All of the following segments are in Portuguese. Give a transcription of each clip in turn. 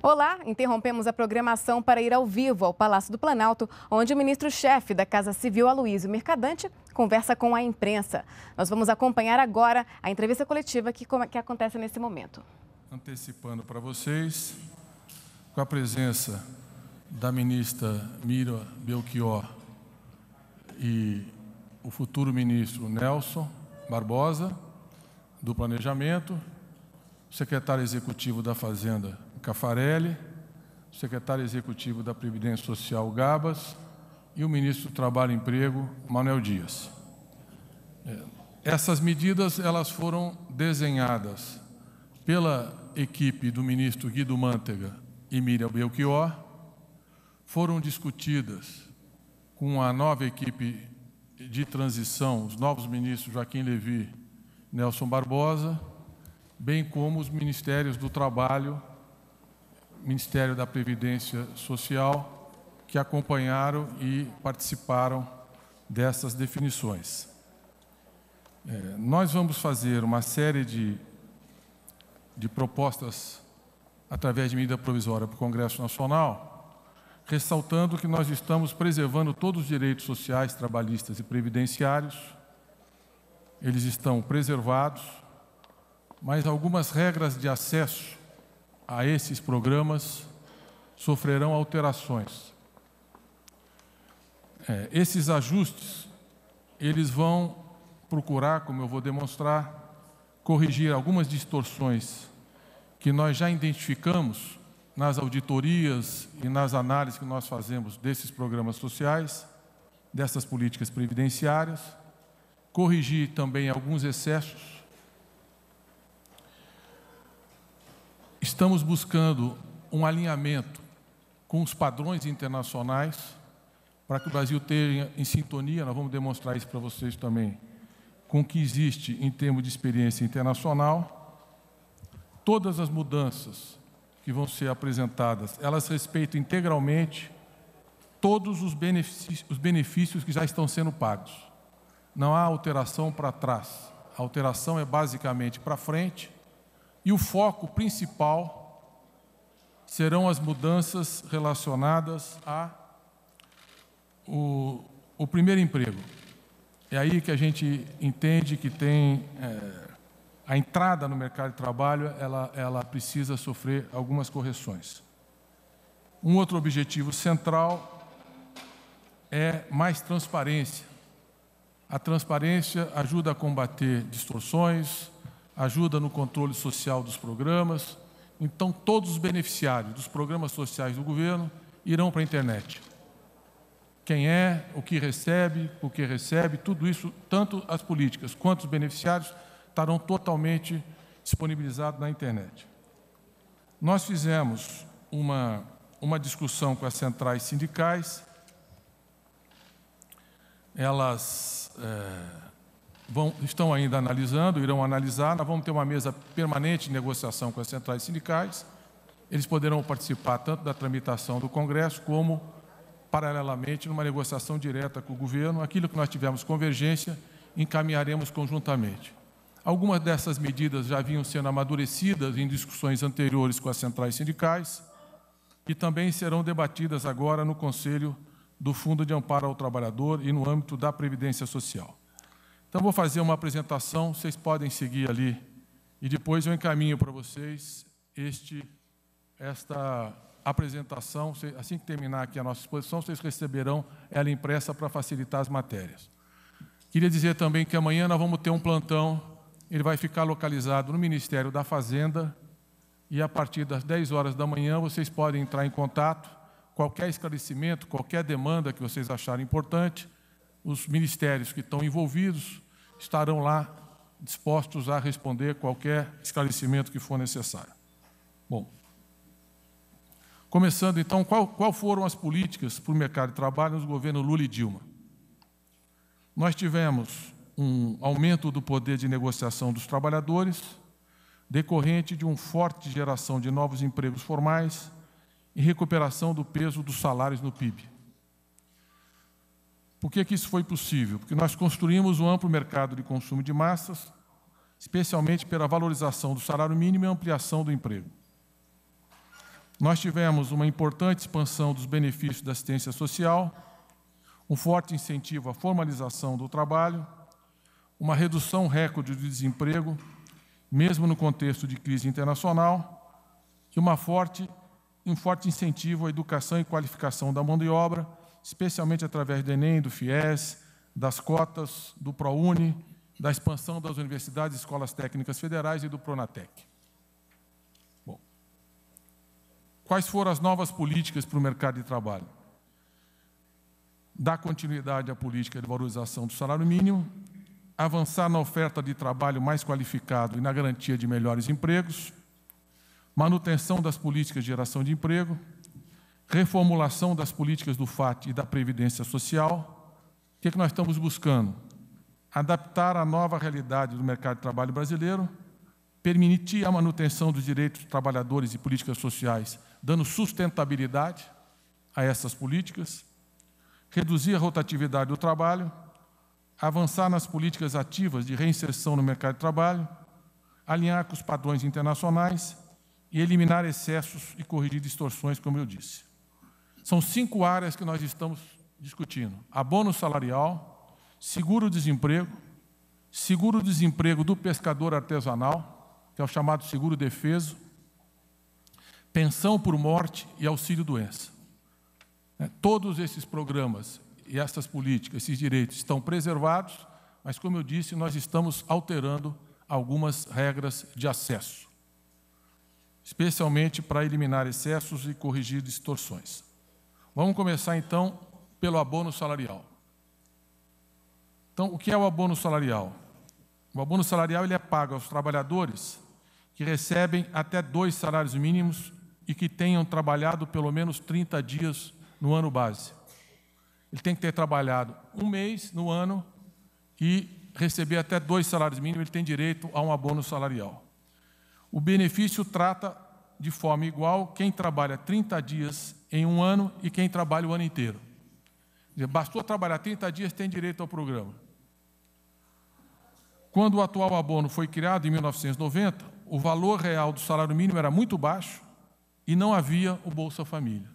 Olá, interrompemos a programação para ir ao vivo ao Palácio do Planalto, onde o ministro-chefe da Casa Civil, Aloysio Mercadante, conversa com a imprensa. Nós vamos acompanhar agora a entrevista coletiva que, que acontece nesse momento. Antecipando para vocês, com a presença da ministra Mira Belchior e o futuro ministro Nelson Barbosa, do Planejamento, secretário executivo da Fazenda, Cafarelli, o secretário executivo da Previdência Social, Gabas, e o ministro do Trabalho e Emprego, Manuel Dias. É, essas medidas elas foram desenhadas pela equipe do ministro Guido Mantega e Miriam Belchior, foram discutidas com a nova equipe de transição, os novos ministros Joaquim Levi, Nelson Barbosa, bem como os ministérios do Trabalho Ministério da Previdência Social, que acompanharam e participaram dessas definições. É, nós vamos fazer uma série de, de propostas através de medida provisória para o Congresso Nacional, ressaltando que nós estamos preservando todos os direitos sociais, trabalhistas e previdenciários. Eles estão preservados, mas algumas regras de acesso a esses programas sofrerão alterações. É, esses ajustes, eles vão procurar, como eu vou demonstrar, corrigir algumas distorções que nós já identificamos nas auditorias e nas análises que nós fazemos desses programas sociais, dessas políticas previdenciárias, corrigir também alguns excessos estamos buscando um alinhamento com os padrões internacionais para que o Brasil esteja em sintonia, nós vamos demonstrar isso para vocês também, com o que existe em termos de experiência internacional. Todas as mudanças que vão ser apresentadas, elas respeitam integralmente todos os benefícios, os benefícios que já estão sendo pagos. Não há alteração para trás. A alteração é basicamente para frente e o foco principal serão as mudanças relacionadas a o, o primeiro emprego. É aí que a gente entende que tem é, a entrada no mercado de trabalho, ela, ela precisa sofrer algumas correções. Um outro objetivo central é mais transparência. A transparência ajuda a combater distorções, ajuda no controle social dos programas. Então, todos os beneficiários dos programas sociais do governo irão para a internet. Quem é, o que recebe, o que recebe, tudo isso, tanto as políticas quanto os beneficiários, estarão totalmente disponibilizados na internet. Nós fizemos uma, uma discussão com as centrais sindicais. Elas. É vão, estão ainda analisando, irão analisar. Nós vamos ter uma mesa permanente de negociação com as centrais sindicais. Eles poderão participar tanto da tramitação do Congresso, como, paralelamente, numa negociação direta com o governo. Aquilo que nós tivermos convergência, encaminharemos conjuntamente. Algumas dessas medidas já vinham sendo amadurecidas em discussões anteriores com as centrais sindicais e também serão debatidas agora no Conselho do Fundo de Amparo ao Trabalhador e no âmbito da Previdência Social. Então, vou fazer uma apresentação, vocês podem seguir ali, e depois eu encaminho para vocês este, esta apresentação. Assim que terminar aqui a nossa exposição, vocês receberão ela impressa para facilitar as matérias. Queria dizer também que amanhã nós vamos ter um plantão, ele vai ficar localizado no Ministério da Fazenda, e a partir das 10 horas da manhã vocês podem entrar em contato. Qualquer esclarecimento, qualquer demanda que vocês acharem importante, os ministérios que estão envolvidos, estarão lá dispostos a responder qualquer esclarecimento que for necessário. Bom, começando então, qual, qual foram as políticas para o mercado de trabalho nos governos Lula e Dilma? Nós tivemos um aumento do poder de negociação dos trabalhadores, decorrente de uma forte geração de novos empregos formais e recuperação do peso dos salários no PIB. Por que, que isso foi possível? Porque nós construímos um amplo mercado de consumo de massas, especialmente pela valorização do salário mínimo e ampliação do emprego. Nós tivemos uma importante expansão dos benefícios da assistência social, um forte incentivo à formalização do trabalho, uma redução recorde de desemprego, mesmo no contexto de crise internacional, e uma forte, um forte incentivo à educação e qualificação da mão de obra, especialmente através do Enem, do FIES, das cotas, do ProUni, da expansão das universidades e escolas técnicas federais e do Pronatec. Bom, quais foram as novas políticas para o mercado de trabalho? Dar continuidade à política de valorização do salário mínimo, avançar na oferta de trabalho mais qualificado e na garantia de melhores empregos, manutenção das políticas de geração de emprego, reformulação das políticas do FAT e da Previdência Social, o que, é que nós estamos buscando? Adaptar a nova realidade do mercado de trabalho brasileiro, permitir a manutenção dos direitos dos trabalhadores e políticas sociais, dando sustentabilidade a essas políticas, reduzir a rotatividade do trabalho, avançar nas políticas ativas de reinserção no mercado de trabalho, alinhar com os padrões internacionais e eliminar excessos e corrigir distorções, como eu disse. São cinco áreas que nós estamos discutindo: abono salarial, seguro-desemprego, seguro-desemprego do pescador artesanal, que é o chamado seguro-defeso, pensão por morte e auxílio-doença. É, todos esses programas e essas políticas, esses direitos estão preservados, mas, como eu disse, nós estamos alterando algumas regras de acesso, especialmente para eliminar excessos e corrigir distorções. Vamos começar então pelo abono salarial. Então, o que é o abono salarial? O abono salarial ele é pago aos trabalhadores que recebem até dois salários mínimos e que tenham trabalhado pelo menos 30 dias no ano base. Ele tem que ter trabalhado um mês no ano e receber até dois salários mínimos, ele tem direito a um abono salarial. O benefício trata de forma igual quem trabalha 30 dias em um ano e quem trabalha o ano inteiro. Bastou trabalhar 30 dias, tem direito ao programa. Quando o atual abono foi criado, em 1990, o valor real do salário mínimo era muito baixo e não havia o Bolsa Família.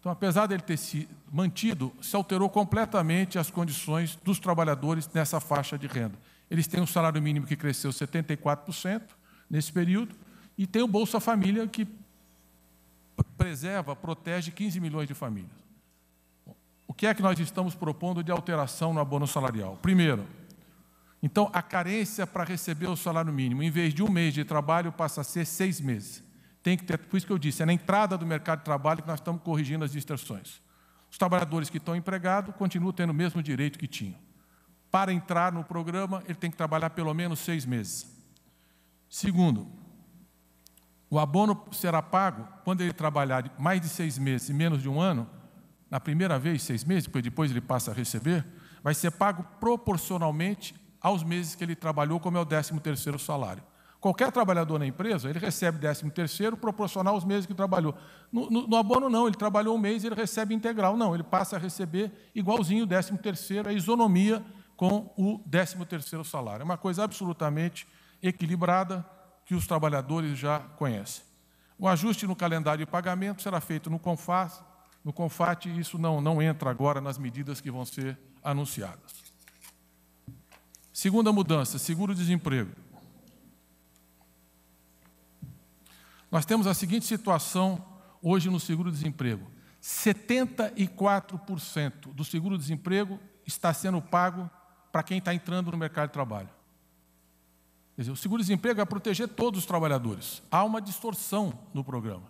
Então, apesar dele ter se mantido, se alterou completamente as condições dos trabalhadores nessa faixa de renda. Eles têm um salário mínimo que cresceu 74% nesse período, e tem o Bolsa Família, que preserva, protege 15 milhões de famílias. O que é que nós estamos propondo de alteração no abono salarial? Primeiro, então, a carência para receber o salário mínimo, em vez de um mês de trabalho, passa a ser seis meses. Tem que ter, por isso que eu disse, é na entrada do mercado de trabalho que nós estamos corrigindo as distorções. Os trabalhadores que estão empregados continuam tendo o mesmo direito que tinham. Para entrar no programa, ele tem que trabalhar pelo menos seis meses. Segundo, o abono será pago quando ele trabalhar mais de seis meses e menos de um ano, na primeira vez, seis meses, porque depois ele passa a receber, vai ser pago proporcionalmente aos meses que ele trabalhou, como é o 13 terceiro salário. Qualquer trabalhador na empresa, ele recebe 13 terceiro proporcional aos meses que trabalhou. No, no, no, abono, não, ele trabalhou um mês e ele recebe integral. Não, ele passa a receber igualzinho o 13 terceiro, a isonomia com o 13 terceiro salário. É uma coisa absolutamente equilibrada, que os trabalhadores já conhecem. O ajuste no calendário de pagamento será feito no CONFAS, no CONFAT, e isso não, não entra agora nas medidas que vão ser anunciadas. Segunda mudança, seguro-desemprego. Nós temos a seguinte situação hoje no seguro-desemprego. 74% do seguro-desemprego está sendo pago para quem está entrando no mercado de trabalho. Quer dizer, o seguro-desemprego é proteger todos os trabalhadores. Há uma distorção no programa.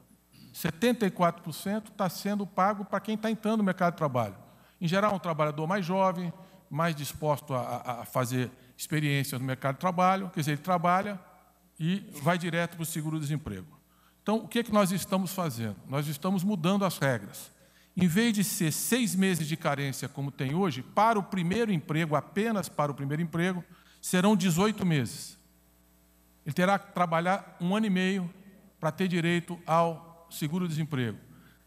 74% está sendo pago para quem está entrando no mercado de trabalho. Em geral, um trabalhador mais jovem, mais disposto a, a fazer experiência no mercado de trabalho, quer dizer, ele trabalha e vai direto para o seguro-desemprego. Então, o que, é que nós estamos fazendo? Nós estamos mudando as regras. Em vez de ser seis meses de carência, como tem hoje, para o primeiro emprego, apenas para o primeiro emprego, serão 18 meses. Ele terá que trabalhar um ano e meio para ter direito ao seguro-desemprego.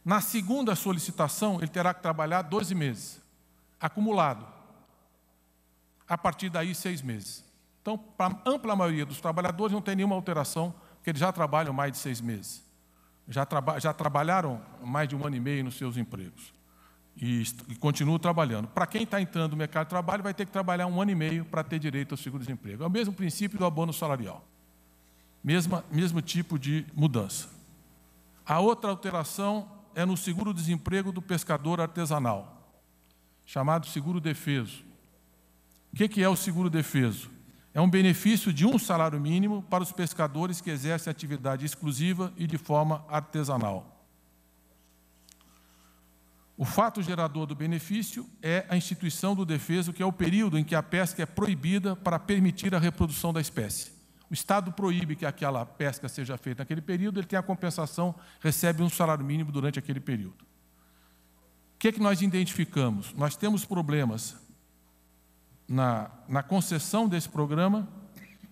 Na segunda solicitação, ele terá que trabalhar 12 meses, acumulado. A partir daí, seis meses. Então, para a ampla maioria dos trabalhadores, não tem nenhuma alteração, porque eles já trabalham mais de seis meses. Já, traba já trabalharam mais de um ano e meio nos seus empregos. E, e continuam trabalhando. Para quem está entrando no mercado de trabalho, vai ter que trabalhar um ano e meio para ter direito ao seguro-desemprego. É o mesmo princípio do abono salarial. Mesma, mesmo tipo de mudança. A outra alteração é no seguro-desemprego do pescador artesanal, chamado seguro-defeso. O que é o seguro-defeso? É um benefício de um salário mínimo para os pescadores que exercem atividade exclusiva e de forma artesanal. O fato gerador do benefício é a instituição do defeso, que é o período em que a pesca é proibida para permitir a reprodução da espécie o Estado proíbe que aquela pesca seja feita naquele período, ele tem a compensação, recebe um salário mínimo durante aquele período. O que é que nós identificamos? Nós temos problemas na, na concessão desse programa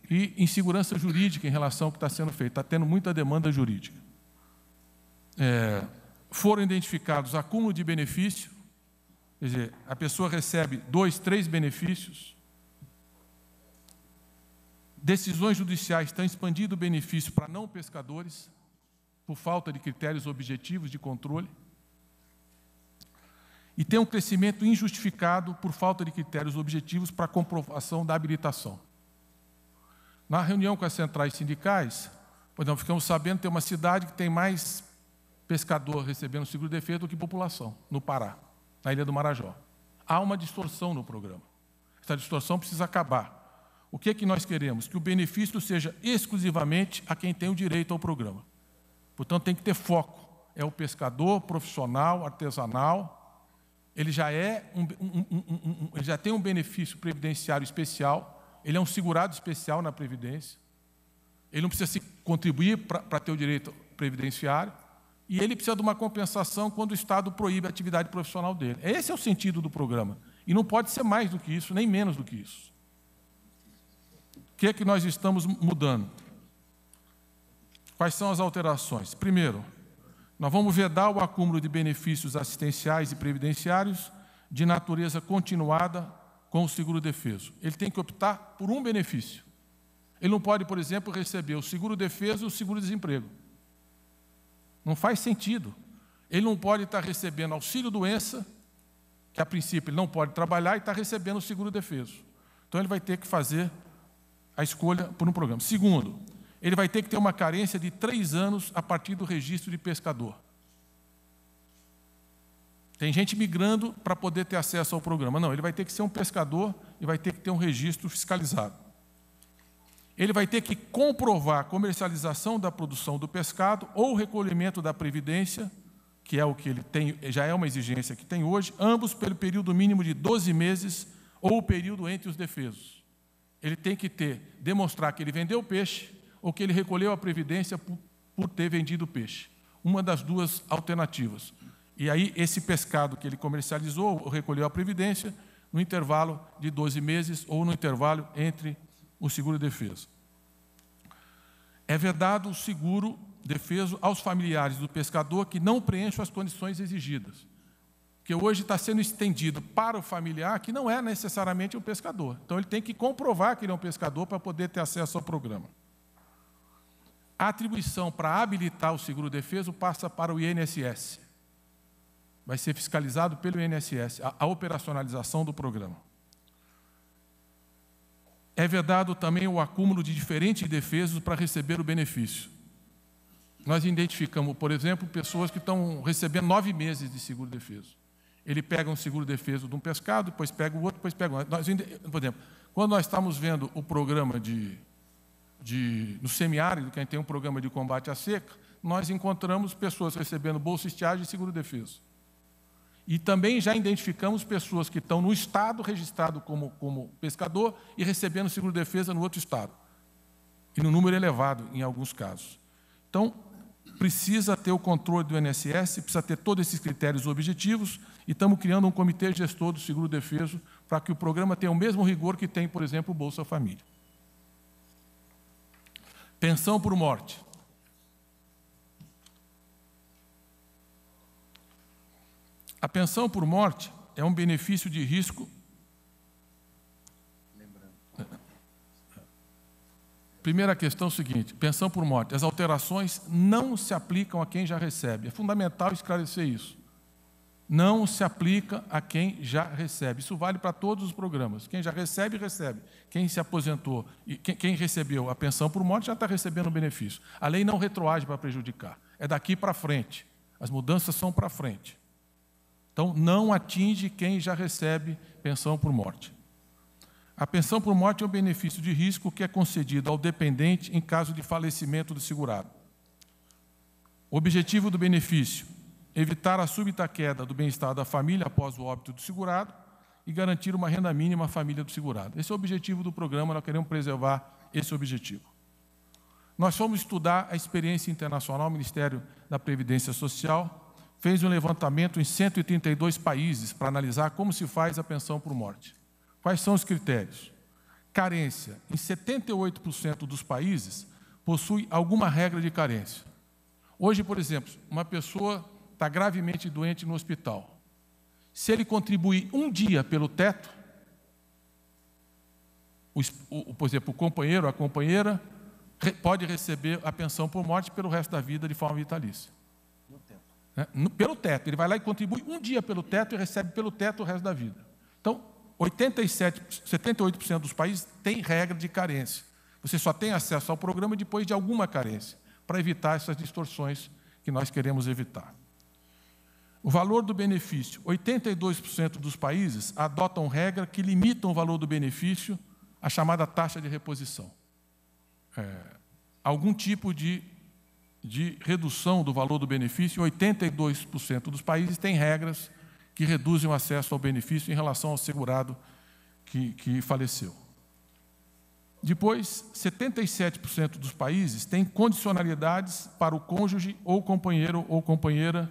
e insegurança jurídica em relação ao que está sendo feito. Está tendo muita demanda jurídica. É, foram identificados acúmulo de benefício, quer dizer, a pessoa recebe dois, três benefícios, Decisões judiciais estão expandindo o benefício para não pescadores, por falta de critérios objetivos de controle. E tem um crescimento injustificado por falta de critérios objetivos para comprovação da habilitação. Na reunião com as centrais sindicais, por exemplo, ficamos sabendo que tem uma cidade que tem mais pescador recebendo seguro-defeito de do que população, no Pará, na Ilha do Marajó. Há uma distorção no programa. Essa distorção precisa acabar. O que é que nós queremos? Que o benefício seja exclusivamente a quem tem o direito ao programa. Portanto, tem que ter foco. É o pescador profissional, artesanal. Ele já é um, um, um, ele já tem um benefício previdenciário especial. Ele é um segurado especial na previdência. Ele não precisa se contribuir para ter o direito previdenciário. E ele precisa de uma compensação quando o Estado proíbe a atividade profissional dele. Esse é o sentido do programa. E não pode ser mais do que isso, nem menos do que isso que é que nós estamos mudando? Quais são as alterações? Primeiro, nós vamos vedar o acúmulo de benefícios assistenciais e previdenciários de natureza continuada com o seguro defeso. Ele tem que optar por um benefício. Ele não pode, por exemplo, receber o seguro defeso e o seguro desemprego. Não faz sentido. Ele não pode estar recebendo auxílio doença, que a princípio ele não pode trabalhar e estar recebendo o seguro defeso. Então ele vai ter que fazer a escolha por um programa. Segundo, ele vai ter que ter uma carência de três anos a partir do registro de pescador. Tem gente migrando para poder ter acesso ao programa. Não, ele vai ter que ser um pescador e vai ter que ter um registro fiscalizado. Ele vai ter que comprovar a comercialização da produção do pescado ou o recolhimento da previdência, que é o que ele tem, já é uma exigência que tem hoje, ambos pelo período mínimo de 12 meses ou o período entre os defesos. Ele tem que ter, demonstrar que ele vendeu o peixe ou que ele recolheu a previdência por, por ter vendido o peixe. Uma das duas alternativas. E aí, esse pescado que ele comercializou ou recolheu a previdência, no intervalo de 12 meses ou no intervalo entre o seguro e defesa. É vedado o seguro defeso aos familiares do pescador que não preenchem as condições exigidas que hoje está sendo estendido para o familiar, que não é necessariamente um pescador. Então ele tem que comprovar que ele é um pescador para poder ter acesso ao programa. A atribuição para habilitar o seguro defeso passa para o INSS. Vai ser fiscalizado pelo INSS a, a operacionalização do programa. É vedado também o acúmulo de diferentes defesos para receber o benefício. Nós identificamos, por exemplo, pessoas que estão recebendo nove meses de seguro defeso. Ele pega um seguro defeso de um pescado, depois pega o outro, depois pega o outro. Nós, por exemplo, quando nós estamos vendo o programa de, de no semiárido, que a gente tem um programa de combate à seca, nós encontramos pessoas recebendo bolsa estiagem e seguro defeso. E também já identificamos pessoas que estão no estado registrado como, como pescador e recebendo seguro-defesa no outro estado. E no número elevado, em alguns casos. Então, precisa ter o controle do INSS, precisa ter todos esses critérios objetivos, e estamos criando um comitê gestor do seguro defeso para que o programa tenha o mesmo rigor que tem, por exemplo, o Bolsa Família. Pensão por morte. A pensão por morte é um benefício de risco. Primeira questão é o seguinte: pensão por morte. As alterações não se aplicam a quem já recebe. É fundamental esclarecer isso não se aplica a quem já recebe. Isso vale para todos os programas. Quem já recebe, recebe. Quem se aposentou e quem, recebeu a pensão por morte já está recebendo o benefício. A lei não retroage para prejudicar. É daqui para frente. As mudanças são para frente. Então, não atinge quem já recebe pensão por morte. A pensão por morte é um benefício de risco que é concedido ao dependente em caso de falecimento do segurado. O objetivo do benefício evitar a súbita queda do bem-estar da família após o óbito do segurado e garantir uma renda mínima à família do segurado. Esse é o objetivo do programa, nós queremos preservar esse objetivo. Nós fomos estudar a experiência internacional, o Ministério da Previdência Social fez um levantamento em 132 países para analisar como se faz a pensão por morte. Quais são os critérios? Carência. Em 78% dos países possui alguma regra de carência. Hoje, por exemplo, uma pessoa está gravemente doente no hospital. Se ele contribuir um dia pelo teto, o, o, por exemplo, o companheiro ou a companheira pode receber a pensão por morte pelo resto da vida de forma vitalícia. Teto. Né? No, pelo teto. Ele vai lá e contribui um dia pelo teto e recebe pelo teto o resto da vida. Então, 87, 78% dos países têm regra de carência. Você só tem acesso ao programa depois de alguma carência, para evitar essas distorções que nós queremos evitar. O valor do benefício: 82% dos países adotam regra que limitam o valor do benefício à chamada taxa de reposição. É, algum tipo de, de redução do valor do benefício, 82% dos países têm regras que reduzem o acesso ao benefício em relação ao segurado que, que faleceu. Depois, 77% dos países têm condicionalidades para o cônjuge ou companheiro ou companheira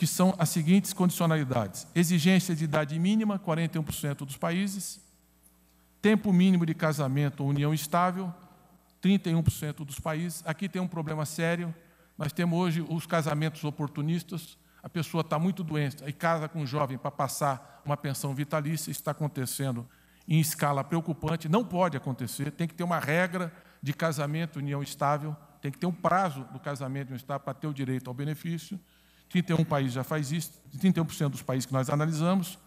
que são as seguintes condicionalidades: exigência de idade mínima, 41% dos países, tempo mínimo de casamento ou união estável, 31% dos países. Aqui tem um problema sério. Nós temos hoje os casamentos oportunistas. A pessoa está muito doente e casa com um jovem para passar uma pensão vitalícia. Isso está acontecendo em escala preocupante. Não pode acontecer. Tem que ter uma regra de casamento união estável. Tem que ter um prazo do casamento união estável para ter o direito ao benefício. 31 países já faz isso, 31% dos países que nós analisamos,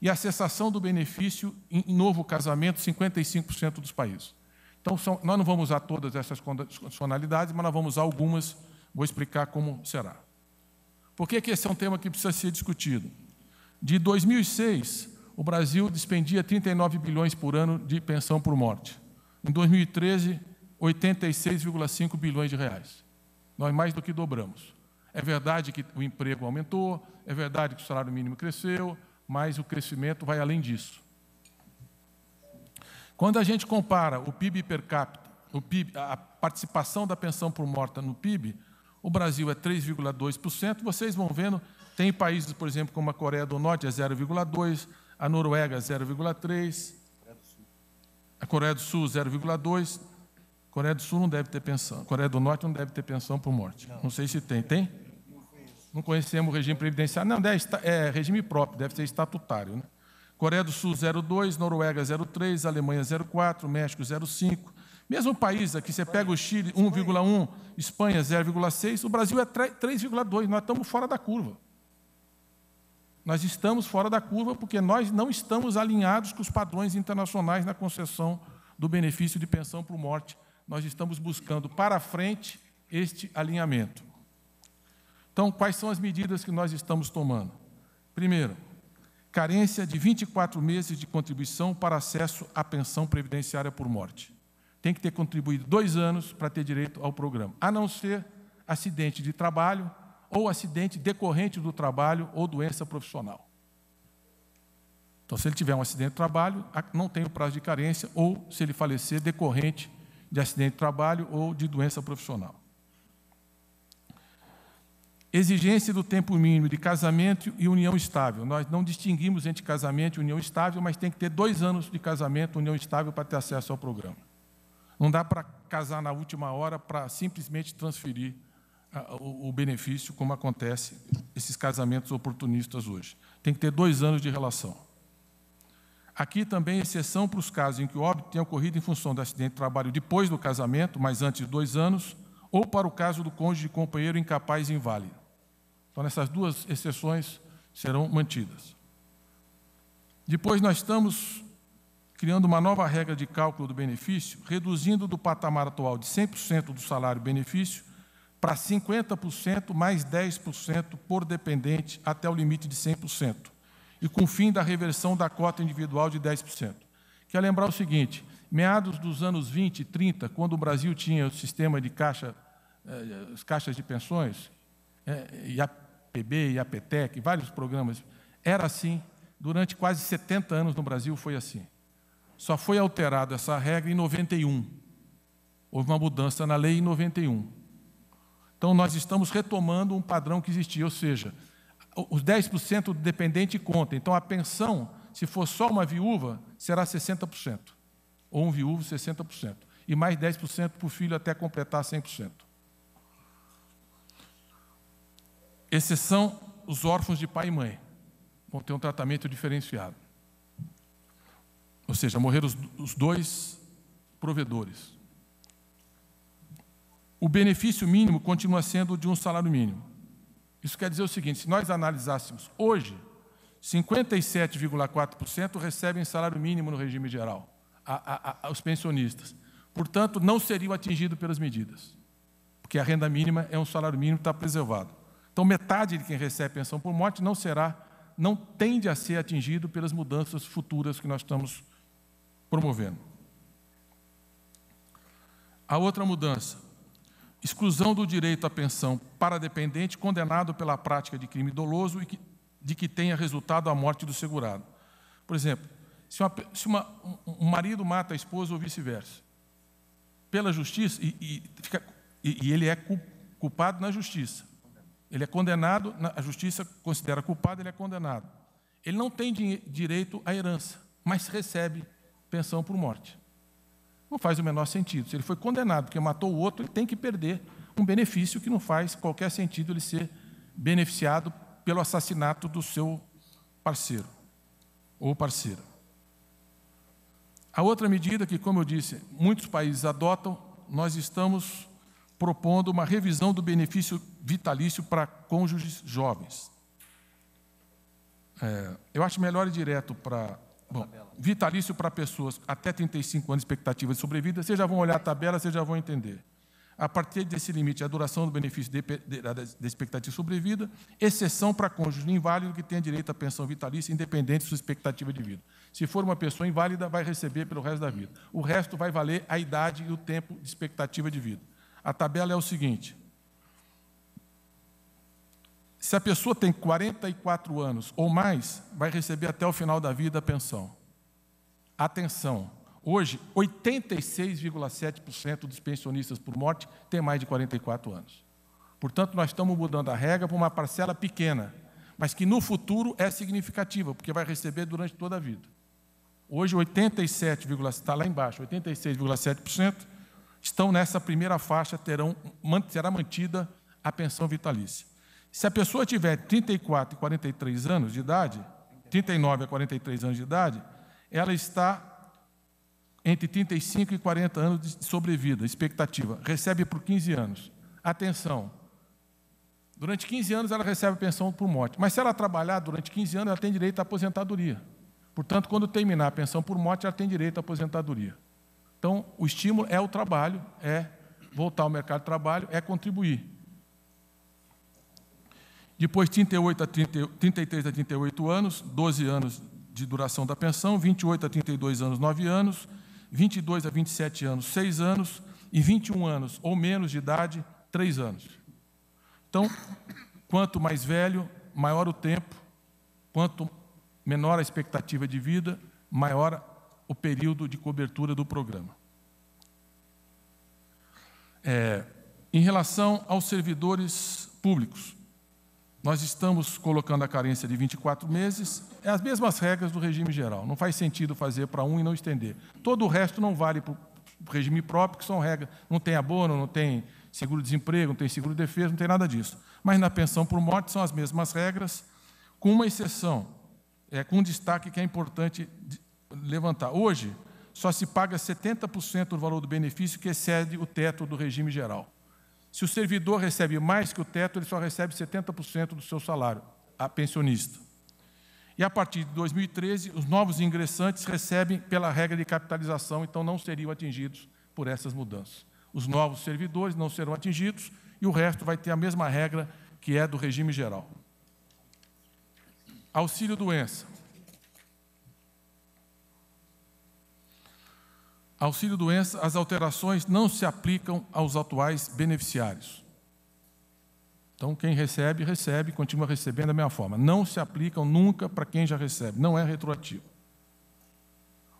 e a cessação do benefício em novo casamento, 55% dos países. Então, são, nós não vamos usar todas essas condicionalidades, mas nós vamos usar algumas, vou explicar como será. Por que, que esse é um tema que precisa ser discutido? De 2006, o Brasil despendia 39 bilhões por ano de pensão por morte. Em 2013, 86,5 bilhões de reais. Nós mais do que dobramos. É verdade que o emprego aumentou, é verdade que o salário mínimo cresceu, mas o crescimento vai além disso. Quando a gente compara o PIB per capita, PIB, a participação da pensão por morta no PIB, o Brasil é 3,2%. Vocês vão vendo, tem países, por exemplo, como a Coreia do Norte é 0,2%, a Noruega 0,3%, a Coreia do Sul 0,2%. Coreia do Sul não deve ter pensão, Coreia do Norte não deve ter pensão por morte. Não, sei se tem. Tem? não conhecemos o regime previdenciário. Não, é, regime próprio, deve ser estatutário. Né? Coreia do Sul 02, Noruega 03, Alemanha 04, México 05. Mesmo país aqui, você pega o Chile 1,1, Espanha 0,6, o Brasil é 3,2. Nós estamos fora da curva. Nós estamos fora da curva porque nós não estamos alinhados com os padrões internacionais na concessão do benefício de pensão por morte. Nós estamos buscando para frente este alinhamento. Então, quais são as medidas que nós estamos tomando? Primeiro, carência de 24 meses de contribuição para acesso à pensão previdenciária por morte. Tem que ter contribuído dois anos para ter direito ao programa, a não ser acidente de trabalho ou acidente decorrente do trabalho ou doença profissional. Então, se ele tiver um acidente de trabalho, não tem o prazo de carência, ou se ele falecer decorrente de acidente de trabalho ou de doença profissional. Exigência do tempo mínimo de casamento e união estável. Nós não distinguimos entre casamento e união estável, mas tem que ter dois anos de casamento, união estável, para ter acesso ao programa. Não dá para casar na última hora para simplesmente transferir ah, o benefício, como acontece esses casamentos oportunistas hoje. Tem que ter dois anos de relação. Aqui também exceção para os casos em que o óbito tenha ocorrido em função do acidente de trabalho depois do casamento, mas antes de dois anos, ou para o caso do cônjuge companheiro incapaz e inválido. Então, essas duas exceções serão mantidas. Depois, nós estamos criando uma nova regra de cálculo do benefício, reduzindo do patamar atual de 100% do salário-benefício para 50% mais 10% por dependente até o limite de 100%, e com o fim da reversão da cota individual de 10%. Quer lembrar o seguinte: meados dos anos 20 e 30, quando o Brasil tinha o sistema de caixa, eh, eh caixas de pensões, eh, e a PB e APTEC, vários programas. Era assim. Durante quase 70 anos no Brasil foi assim. Só foi alterada essa regra em 91. Houve uma mudança na lei em 91. Então, nós estamos retomando um padrão que existia, ou seja, os 10% do dependente conta. Então, a pensão, se for só uma viúva, será 60%. Ou um viúvo, 60%. E mais 10% para o filho até completar 100%. exceção os órfãos de pai e mãe, vão ter um tratamento diferenciado. Ou seja, morreram os, os dois provedores. O benefício mínimo continua sendo de um salário mínimo. Isso quer dizer o seguinte: se nós analisássemos hoje, 57,4% recebem salário mínimo no regime geral, a, a, a, os pensionistas. Portanto, não seriam atingidos pelas medidas, porque a renda mínima é um salário mínimo que está preservado. Então, metade de quem recebe pensão por morte não será, não tende a ser atingido pelas mudanças futuras que nós estamos promovendo. A outra mudança, exclusão do direito à pensão para dependente condenado pela prática de crime doloso e que, de que tenha resultado a morte do segurado. Por exemplo, se, uma, se uma, um marido mata a esposa ou vice-versa, pela justiça, e, e, fica, e, e ele é culpado na justiça, ele é condenado, a justiça considera culpado, ele é condenado. Ele não tem direito à herança, mas recebe pensão por morte. Não faz o menor sentido. Se ele foi condenado porque matou o outro, ele tem que perder um benefício que não faz qualquer sentido ele ser beneficiado pelo assassinato do seu parceiro ou parceira. A outra medida que, como eu disse, muitos países adotam, nós estamos propondo uma revisão do benefício vitalício para cônjuges jovens. É, eu acho melhor ir direto para. Bom, vitalício para pessoas até 35 anos, expectativa de sobrevida. Vocês já vão olhar a tabela, vocês já vão entender. A partir desse limite, a duração do benefício de, de, de expectativa de sobrevida, exceção para cônjuge inválido que tenha direito à pensão vitalícia, independente de sua expectativa de vida. Se for uma pessoa inválida, vai receber pelo resto da vida. O resto vai valer a idade e o tempo de expectativa de vida. A tabela é o seguinte: se a pessoa tem 44 anos ou mais, vai receber até o final da vida a pensão. Atenção, hoje 86,7% dos pensionistas por morte têm mais de 44 anos. Portanto, nós estamos mudando a regra para uma parcela pequena, mas que no futuro é significativa, porque vai receber durante toda a vida. Hoje, 87, está lá embaixo, 86,7% estão nessa primeira faixa, terão, será mantida a pensão vitalícia. Se a pessoa tiver 34 e 43 anos de idade, 39 a 43 anos de idade, ela está entre 35 e 40 anos de sobrevida, expectativa. Recebe por 15 anos. Atenção. Durante 15 anos ela recebe a pensão por morte. Mas se ela trabalhar durante 15 anos, ela tem direito à aposentadoria. Portanto, quando terminar a pensão por morte, ela tem direito à aposentadoria. Então, o estímulo é o trabalho, é voltar ao mercado de trabalho, é contribuir. Depois, 38 a 30, 33 a 38 anos, 12 anos de duração da pensão, 28 a 32 anos, 9 anos, 22 a 27 anos, 6 anos, e 21 anos ou menos de idade, 3 anos. Então, quanto mais velho, maior o tempo, quanto menor a expectativa de vida, maior o período de cobertura do programa. É, em relação aos servidores públicos, nós estamos colocando a carência de 24 meses, é as mesmas regras do regime geral. Não faz sentido fazer para um e não estender. Todo o resto não vale para o regime próprio, que são regras. Não tem abono, não tem seguro-desemprego, não tem seguro-defesa, não tem nada disso. Mas na pensão por morte são as mesmas regras, com uma exceção, é, com um destaque que é importante levantar. Hoje, só se paga 70% do valor do benefício que excede o teto do regime geral. Se o servidor recebe mais que o teto, ele só recebe 70% do seu salário, a pensionista. E a partir de 2013, os novos ingressantes recebem pela regra de capitalização, então não seriam atingidos por essas mudanças. Os novos servidores não serão atingidos e o resto vai ter a mesma regra que é do regime geral. Auxílio doença. auxílio doença, as alterações não se aplicam aos atuais beneficiários. Então, quem recebe, recebe, continua recebendo da mesma forma. Não se aplicam nunca para quem já recebe, não é retroativo.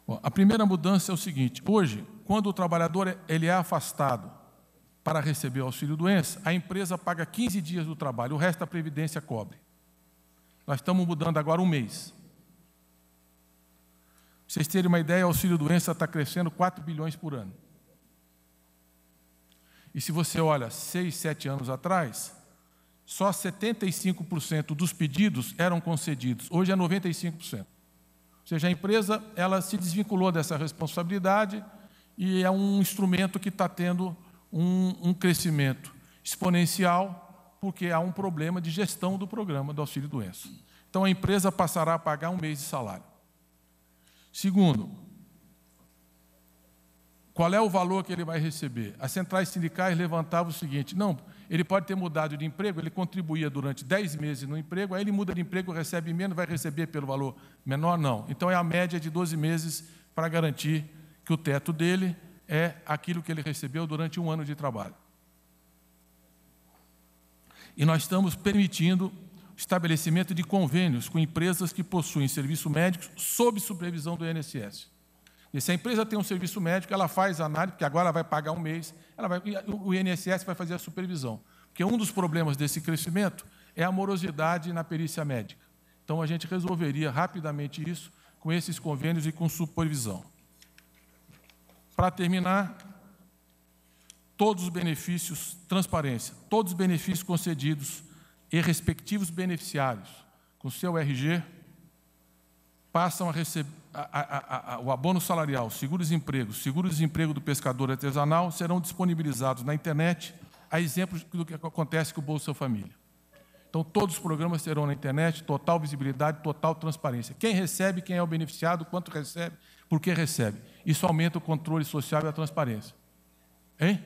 Bom, a primeira mudança é o seguinte: hoje, quando o trabalhador ele é afastado para receber o auxílio-doença, a empresa paga 15 dias do trabalho, o resto a Previdência cobre. Nós estamos mudando agora um mês. Pra vocês terem uma ideia, o auxílio doença está crescendo 4 bilhões por ano. E se você olha 6, 7 anos atrás, só 75% dos pedidos eram concedidos. Hoje é 95%. Ou seja, a empresa ela se desvinculou dessa responsabilidade e é um instrumento que está tendo um, um crescimento exponencial, porque há um problema de gestão do programa do auxílio doença. Então a empresa passará a pagar um mês de salário. Segundo, qual é o valor que ele vai receber? As centrais sindicais levantavam o seguinte: não, ele pode ter mudado de emprego, ele contribuía durante 10 meses no emprego, aí ele muda de emprego, recebe menos, vai receber pelo valor menor? Não. Então é a média de 12 meses para garantir que o teto dele é aquilo que ele recebeu durante um ano de trabalho. E nós estamos permitindo estabelecimento de convênios com empresas que possuem serviço médico sob supervisão do INSS. E se a empresa tem um serviço médico, ela faz a análise, porque agora ela vai pagar um mês, ela vai, o INSS vai fazer a supervisão. Porque um dos problemas desse crescimento é a morosidade na perícia médica. Então, a gente resolveria rapidamente isso com esses convênios e com supervisão. Para terminar, todos os benefícios, transparência, todos os benefícios concedidos e respectivos beneficiários, com seu RG, passam a receber a, a, a, o abono salarial, seguro-desemprego, seguro-desemprego do pescador artesanal serão disponibilizados na internet, a exemplo do que acontece com o Bolsa Família. Então, todos os programas serão na internet, total visibilidade, total transparência. Quem recebe, quem é o beneficiado, quanto recebe, por que recebe. Isso aumenta o controle social e a transparência. Hein?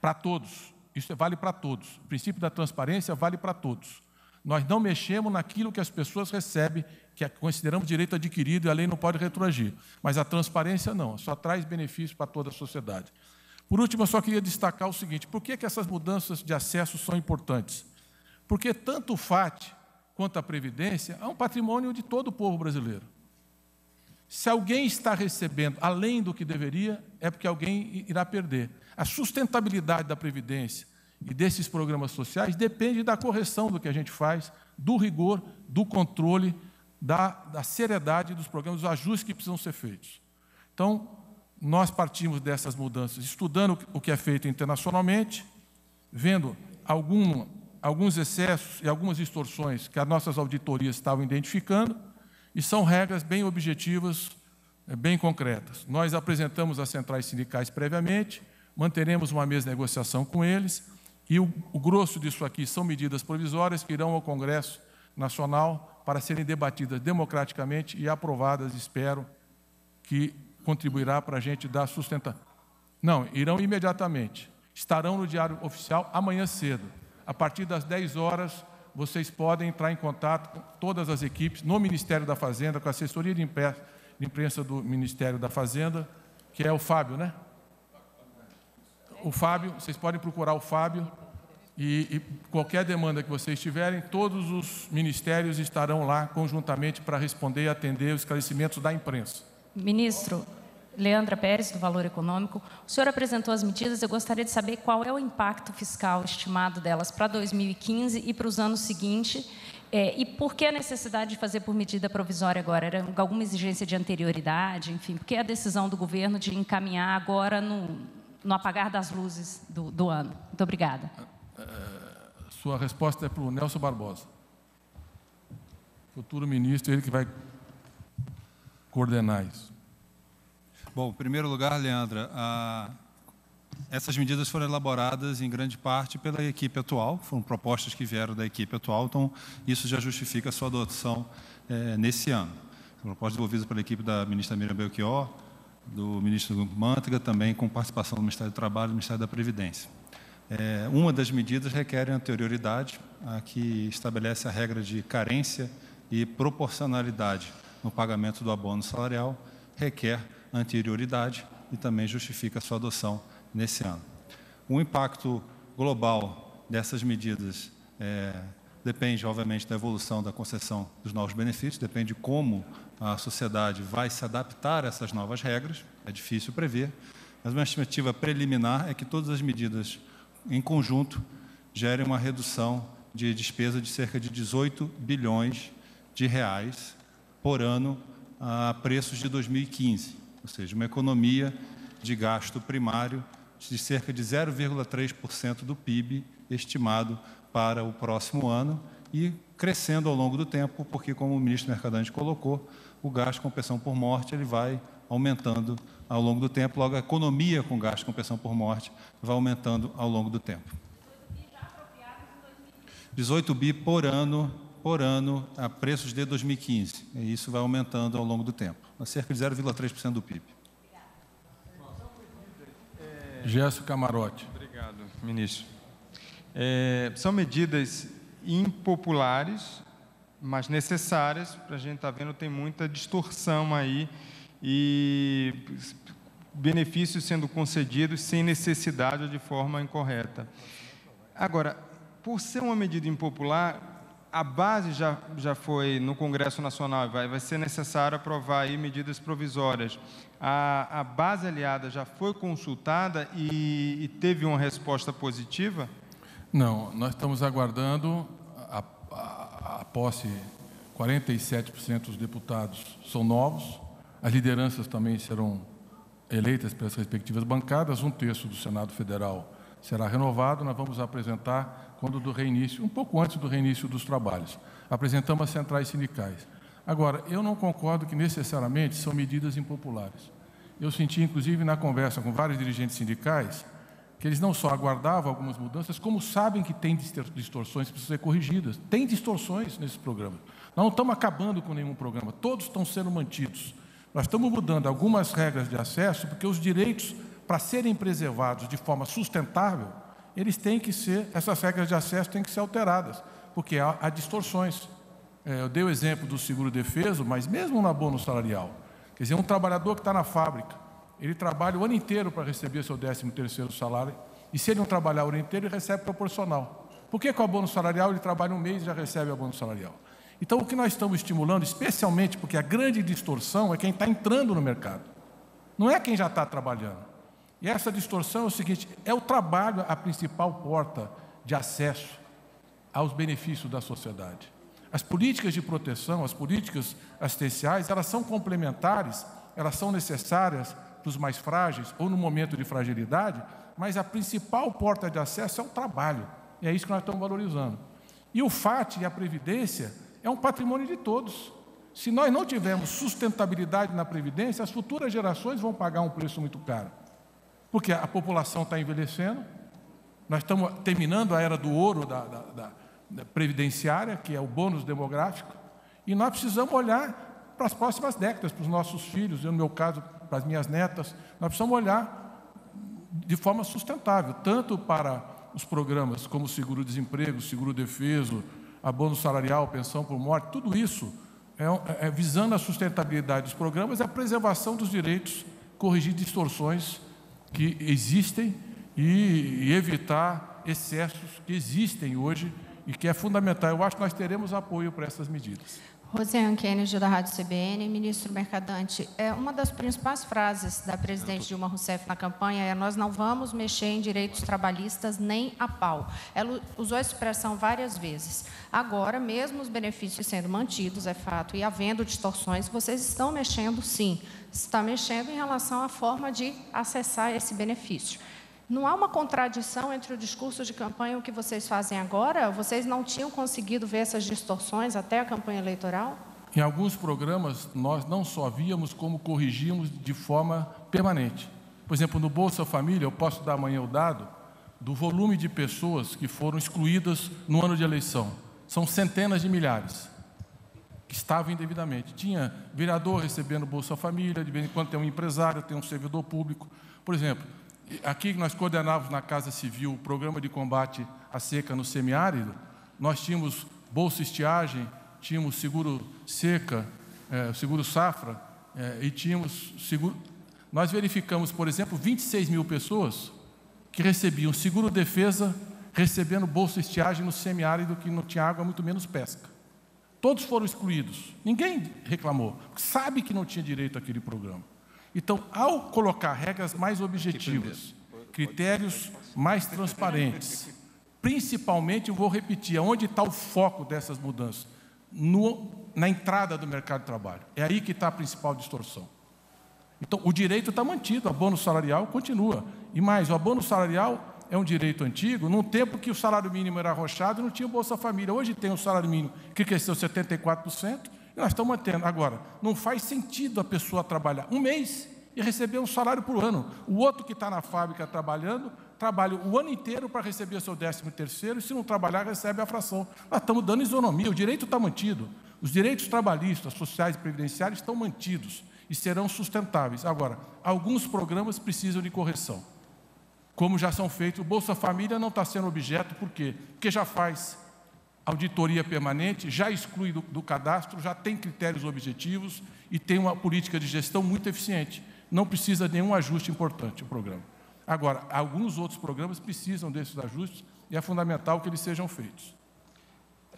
Para todos. Isso é vale para todos. O princípio da transparência vale para todos. Nós não mexemos naquilo que as pessoas recebem, que é consideramos direito adquirido e a lei não pode retroagir. Mas a transparência não, só traz benefício para toda a sociedade. Por último, eu só queria destacar o seguinte: por que, que essas mudanças de acesso são importantes? Porque tanto o FAT quanto a Previdência é um patrimônio de todo o povo brasileiro. Se alguém está recebendo além do que deveria, é porque alguém irá perder. A sustentabilidade da Previdência e desses programas sociais depende da correção do que a gente faz, do rigor, do controle, da, da seriedade dos programas, dos ajustes que precisam ser feitos. Então, nós partimos dessas mudanças, estudando o que é feito internacionalmente, vendo algum, alguns excessos e algumas distorções que as nossas auditorias estavam identificando, e são regras bem objetivas, eh, bem concretas. Nós apresentamos às centrais sindicais previamente, manteremos uma mesa de negociação com eles e o, o grosso disso aqui são medidas provisórias que irão ao Congresso Nacional para serem debatidas democraticamente e aprovadas, espero que contribuirá para a gente dar sustentação. Não, irão imediatamente. Estarão no Diário Oficial amanhã cedo. A partir das 10 horas, vocês podem entrar em contato com todas as equipes no Ministério da Fazenda, com a assessoria de imprensa do Ministério da Fazenda, que é o Fábio, né? o Fábio, vocês podem procurar o Fábio e, e qualquer demanda que vocês tiverem, todos os ministérios estarão lá conjuntamente para responder e atender os esclarecimentos da imprensa. Ministro, Leandra Pérez, do Valor Econômico. O senhor apresentou as medidas, eu gostaria de saber qual é o impacto fiscal estimado delas para 2015 e para os anos seguintes. É, eh, e por que a necessidade de fazer por medida provisória agora? Era alguma exigência de anterioridade? Enfim, por que a decisão do governo de encaminhar agora no, no apagar das luzes do, do ano. Muito obrigada. Eh, eh, sua resposta é para o Nelson Barbosa. Futuro ministro, ele que vai coordenar isso. Bom, em primeiro lugar, Leandra, a... essas medidas foram elaboradas em grande parte pela equipe atual, foram propostas que vieram da equipe atual, então isso já justifica a sua adoção é, nesse ano. proposta devolvida pela equipe da ministra Miriam Belchior, do ministro do também com participação do Ministério do Trabalho e do Ministério da Previdência. É, uma das medidas requer anterioridade, a que estabelece a regra de carência e proporcionalidade no pagamento do abono salarial, requer anterioridade e também justifica sua adoção nesse ano. O impacto global dessas medidas é, Depende, obviamente, da evolução da concessão dos novos benefícios, depende de como a sociedade vai se adaptar a essas novas regras, é difícil prever, mas uma estimativa preliminar é que todas as medidas em conjunto gerem uma redução de despesa de cerca de 18 bilhões de reais por ano a preços de 2015, ou seja, uma economia de gasto primário de cerca de 0,3% do PIB estimado para o próximo ano e crescendo ao longo do tempo, porque, como o ministro Mercadante colocou, o gasto com pensão por morte ele vai aumentando ao longo do tempo, logo a economia com gasto com pensão por morte vai aumentando ao longo do tempo. 18 bi por ano, por ano, a preços de 2015. E isso vai aumentando ao longo do tempo, a cerca de 0,3% do PIB. Gerson Camarote. Obrigado, ministro. É, são medidas impopulares, mas necessárias. Para a gente estar tá vendo, tem muita distorção aí e benefícios sendo concedidos sem necessidade ou de forma incorreta. Agora, por ser uma medida impopular, a base já, já foi no Congresso Nacional, vai, vai ser necessário aprovar aí medidas provisórias. A, a base aliada já foi consultada e, e teve uma resposta positiva? Não, nós estamos aguardando a, a, a posse. 47% dos deputados são novos, as lideranças também serão eleitas pelas respectivas bancadas, um terço do Senado Federal será renovado, nós vamos apresentar quando do reinício, um pouco antes do reinício dos trabalhos. Apresentamos as centrais sindicais. Agora, eu não concordo que necessariamente são medidas impopulares. Eu senti, inclusive, na conversa com vários dirigentes sindicais, que eles não só aguardavam algumas mudanças, como sabem que tem distorções que precisam ser corrigidas. Tem distorções nesse programa. Nós não estamos acabando com nenhum programa, todos estão sendo mantidos. Nós estamos mudando algumas regras de acesso, porque os direitos, para serem preservados de forma sustentável, eles têm que ser, essas regras de acesso têm que ser alteradas, porque há, há distorções. É, eu dei o exemplo do seguro defeso, mas mesmo no abono salarial, quer dizer, um trabalhador que está na fábrica, ele trabalha o ano inteiro para receber seu 13 terceiro salário, e se ele não trabalhar o ano inteiro, ele recebe proporcional. Por que com o abono salarial ele trabalha um mês e já recebe o abono salarial? Então, o que nós estamos estimulando, especialmente porque a grande distorção é quem está entrando no mercado, não é quem já está trabalhando. E essa distorção é o seguinte: é o trabalho a principal porta de acesso aos benefícios da sociedade. As políticas de proteção, as políticas assistenciais, elas são complementares, elas são necessárias dos mais frágeis ou no momento de fragilidade, mas a principal porta de acesso é o trabalho. E é isso que nós estamos valorizando. E o FAT e a Previdência é um patrimônio de todos. Se nós não tivermos sustentabilidade na Previdência, as futuras gerações vão pagar um preço muito caro. Porque a população está envelhecendo, nós estamos terminando a era do ouro da, da, da, da previdenciária, que é o bônus demográfico, e nós precisamos olhar para as próximas décadas, para os nossos filhos, eu, no meu caso, para as minhas netas. Nós precisamos olhar de forma sustentável, tanto para os programas como seguro-desemprego, seguro-defeso, abono salarial, pensão por morte, tudo isso é, é, é, visando a sustentabilidade dos programas e a preservação dos direitos, corrigir distorções que existem e, e evitar excessos que existem hoje e que é fundamental. Eu acho que nós teremos apoio para essas medidas. Rosiane Kennedy, da Rádio CBN. Ministro Mercadante, é, uma das principais frases da presidente Dilma Rousseff na campanha é nós não vamos mexer em direitos trabalhistas nem a pau. Ela usou essa expressão várias vezes. Agora, mesmo os benefícios sendo mantidos, é fato, e havendo distorções, vocês estão mexendo, sim. Está mexendo em relação à forma de acessar esse benefício. Não há uma contradição entre o discurso de campanha e o que vocês fazem agora? Vocês não tinham conseguido ver essas distorções até a campanha eleitoral? Em alguns programas, nós não só víamos, como corrigimos de forma permanente. Por exemplo, no Bolsa Família, eu posso dar amanhã o dado do volume de pessoas que foram excluídas no ano de eleição. São centenas de milhares que estavam indevidamente. Tinha vereador recebendo Bolsa Família, de vez em quando tem um empresário, tem um servidor público. Por exemplo, aqui nós coordenávamos na Casa Civil o programa de combate à seca no semiárido, nós tínhamos bolsa estiagem, tínhamos seguro seca, é, seguro safra, é, e tínhamos seguro. Nós verificamos, por exemplo, 26 mil pessoas que recebiam seguro defesa, recebendo bolsa estiagem no semiárido, que não tinha água, muito menos pesca. Todos foram excluídos, ninguém reclamou, sabe que não tinha direito àquele programa. Então, ao colocar regras mais objetivas, critérios mais transparentes, principalmente, eu vou repetir, onde está o foco dessas mudanças? No, na entrada do mercado de trabalho. É aí que está a principal distorção. Então, o direito está mantido, o abono salarial continua. E mais, o abono salarial é um direito antigo, num tempo que o salário mínimo era arrochado, e não tinha Bolsa Família. Hoje tem um salário mínimo que cresceu 74%, e nós estamos mantendo. Agora, não faz sentido a pessoa trabalhar um mês e receber um salário por ano. O outro que está na fábrica trabalhando, trabalha o ano inteiro para receber o seu décimo terceiro, e se não trabalhar, recebe a fração. Nós estamos dando isonomia, o direito está mantido. Os direitos trabalhistas, sociais e previdenciários estão mantidos e serão sustentáveis. Agora, alguns programas precisam de correção. Como já são feitos, o Bolsa Família não está sendo objeto, por quê? Porque já faz auditoria permanente, já exclui do, do, cadastro, já tem critérios objetivos e tem uma política de gestão muito eficiente. Não precisa de nenhum ajuste importante o programa. Agora, alguns outros programas precisam desses ajustes e é fundamental que eles sejam feitos.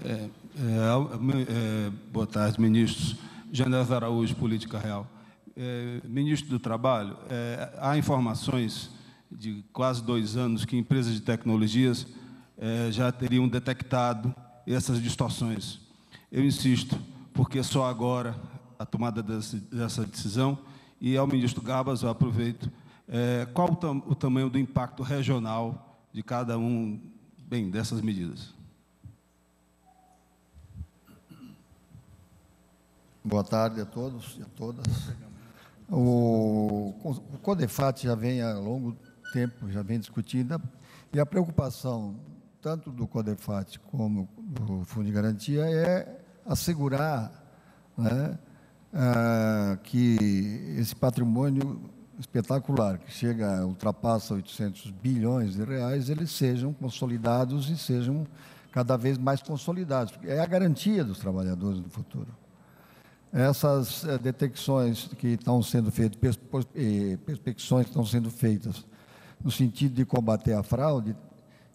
É, é, é, boa tarde, ministros. Janés Araújo, Política Real. É, ministro do Trabalho, é, há informações de quase dois anos que empresas de tecnologias é, já teriam detectado essas distorções. Eu insisto, porque é só agora a tomada desse, dessa decisão, e ao ministro Gabas eu aproveito, é, qual o, tam, o tamanho do impacto regional de cada um, bem, dessas medidas? Boa tarde a todos e a todas. O, o CODEFAT já vem há longo tempo, já vem discutindo, e a preocupação tanto do CODEFAT como do Fundo de Garantia, é assegurar né, ah, que esse patrimônio espetacular, que chega, ultrapassa 800 bilhões de reais, eles sejam consolidados e sejam cada vez mais consolidados. É a garantia dos trabalhadores do futuro. Essas eh, detecções que estão sendo feitas, eh, perspecções que estão sendo feitas no sentido de combater a fraude,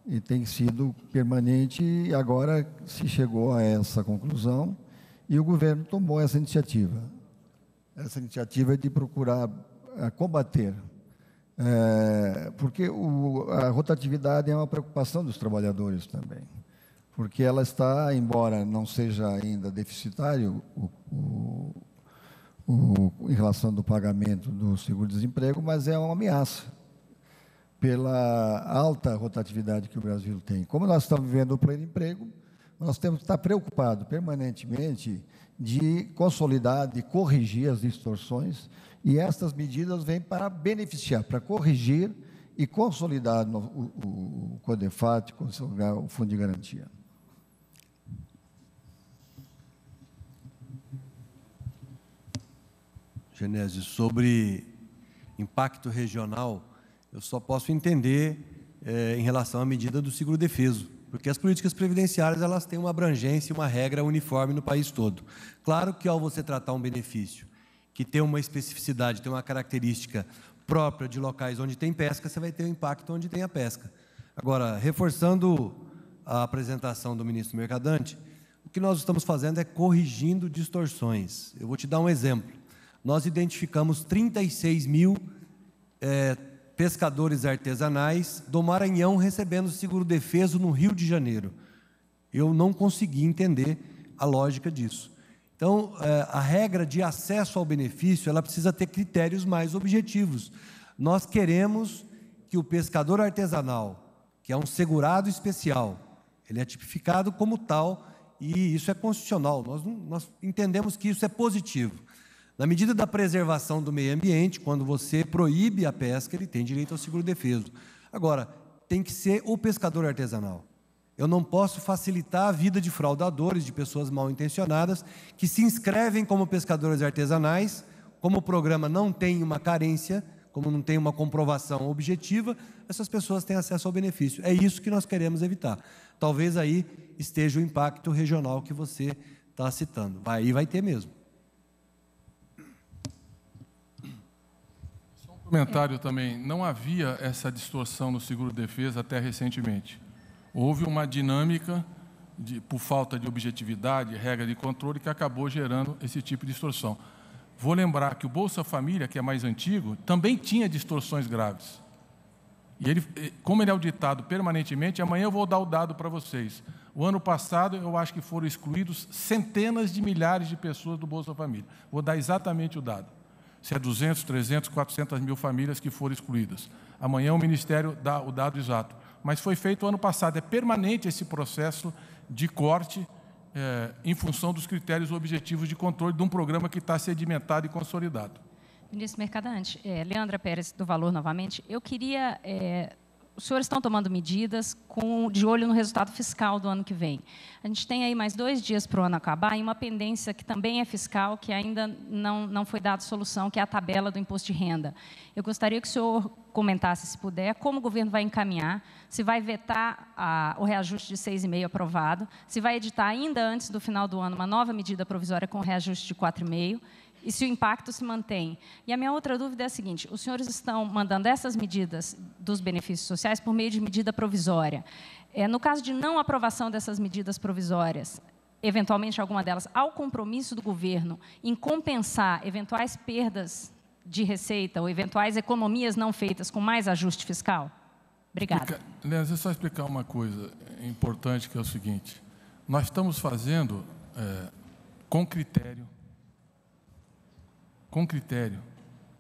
e tem sido permanente e agora se chegou a essa conclusão e o governo tomou essa iniciativa. Essa iniciativa de procurar eh, combater, é, porque o, a rotatividade é uma preocupação dos trabalhadores também, porque ela está, embora não seja ainda deficitário o, o, o em relação do pagamento do seguro-desemprego, mas é uma ameaça pela alta rotatividade que o Brasil tem. Como nós estamos vivendo o pleno emprego, nós temos que estar preocupados permanentemente de consolidar, de corrigir as distorções, e estas medidas vêm para beneficiar, para corrigir e consolidar o, o, o CODEFAT, consolidar o Fundo de Garantia. Genésio, sobre impacto regional, eu só posso entender é, em relação à medida do seguro defeso, porque as políticas previdenciárias elas têm uma abrangência e uma regra uniforme no país todo. Claro que ao você tratar um benefício que tem uma especificidade, tem uma característica própria de locais onde tem pesca, você vai ter um impacto onde tem a pesca. Agora, reforçando a apresentação do ministro Mercadante, o que nós estamos fazendo é corrigindo distorções. Eu vou te dar um exemplo. Nós identificamos 36 mil é, pescadores artesanais do Maranhão recebendo seguro defeso no Rio de Janeiro. Eu não consegui entender a lógica disso. Então, eh, a regra de acesso ao benefício, ela precisa ter critérios mais objetivos. Nós queremos que o pescador artesanal, que é um segurado especial, ele é tipificado como tal e isso é constitucional. Nós, nós entendemos que isso é positivo. Na medida da preservação do meio ambiente, quando você proíbe a pesca, ele tem direito ao seguro defeso. Agora, tem que ser o pescador artesanal. Eu não posso facilitar a vida de fraudadores, de pessoas mal intencionadas, que se inscrevem como pescadores artesanais, como o programa não tem uma carência, como não tem uma comprovação objetiva, essas pessoas têm acesso ao benefício. É isso que nós queremos evitar. Talvez aí esteja o impacto regional que você está citando. Aí vai ter mesmo. Comentário também, não havia essa distorção no seguro-defesa até recentemente. Houve uma dinâmica, de, por falta de objetividade, regra de controle, que acabou gerando esse tipo de distorção. Vou lembrar que o Bolsa Família, que é mais antigo, também tinha distorções graves. E ele, como ele é auditado permanentemente, amanhã eu vou dar o dado para vocês. O ano passado, eu acho que foram excluídos centenas de milhares de pessoas do Bolsa Família. Vou dar exatamente o dado se é 200, 300, 400 mil famílias que foram excluídas. Amanhã o Ministério dá o dado exato. Mas foi feito ano passado. É permanente esse processo de corte é, em função dos critérios objetivos de controle de um programa que está sedimentado e consolidado. Ministro Mercadante, é, Leandra Pérez do Valor novamente. Eu queria é, os senhores estão tomando medidas com, de olho no resultado fiscal do ano que vem. A gente tem aí mais dois dias para o ano acabar e uma pendência que também é fiscal, que ainda não, não foi dada solução, que é a tabela do imposto de renda. Eu gostaria que o senhor comentasse, se puder, como o governo vai encaminhar, se vai vetar a, o reajuste de 6,5 aprovado, se vai editar ainda antes do final do ano uma nova medida provisória com reajuste de 4,5 e se o impacto se mantém. E a minha outra dúvida é a seguinte: os senhores estão mandando essas medidas dos benefícios sociais por meio de medida provisória. É, no caso de não aprovação dessas medidas provisórias, eventualmente alguma delas, ao compromisso do governo em compensar eventuais perdas de receita ou eventuais economias não feitas com mais ajuste fiscal? Obrigada. Aliás, é só explicar uma coisa importante que é o seguinte: nós estamos fazendo é, com critério com critério,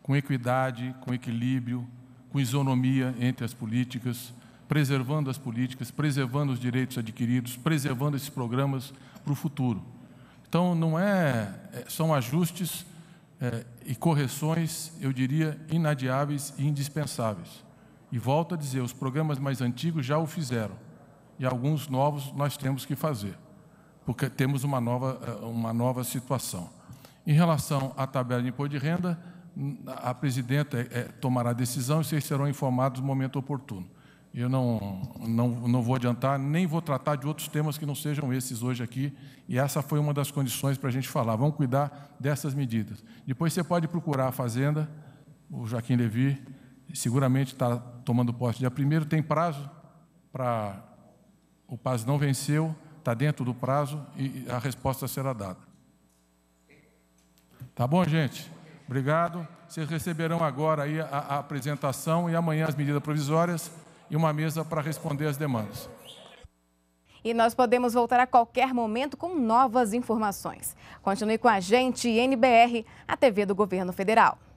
com equidade, com equilíbrio, com isonomia entre as políticas, preservando as políticas, preservando os direitos adquiridos, preservando esses programas para o futuro. Então, não é, é, são ajustes é, e correções, eu diria, inadiáveis e indispensáveis. E volto a dizer, os programas mais antigos já o fizeram, e alguns novos nós temos que fazer, porque temos uma nova, é, uma nova situação. Em relação à tabela de imposto de renda, a presidenta é, é, tomará a decisão e vocês serão informados no momento oportuno. Eu não, não, não vou adiantar, nem vou tratar de outros temas que não sejam esses hoje aqui, e essa foi uma das condições para a gente falar. Vamos cuidar dessas medidas. Depois você pode procurar a Fazenda, o Joaquim Levi, seguramente está tomando posse dia primeiro, tem prazo para. O prazo não venceu, está dentro do prazo e a resposta será dada. Tá bom, gente? Obrigado. Vocês receberão agora aí a, a apresentação e amanhã as medidas provisórias e uma mesa para responder as demandas. E nós podemos voltar a qualquer momento com novas informações. Continue com a gente, NBR, a TV do Governo Federal.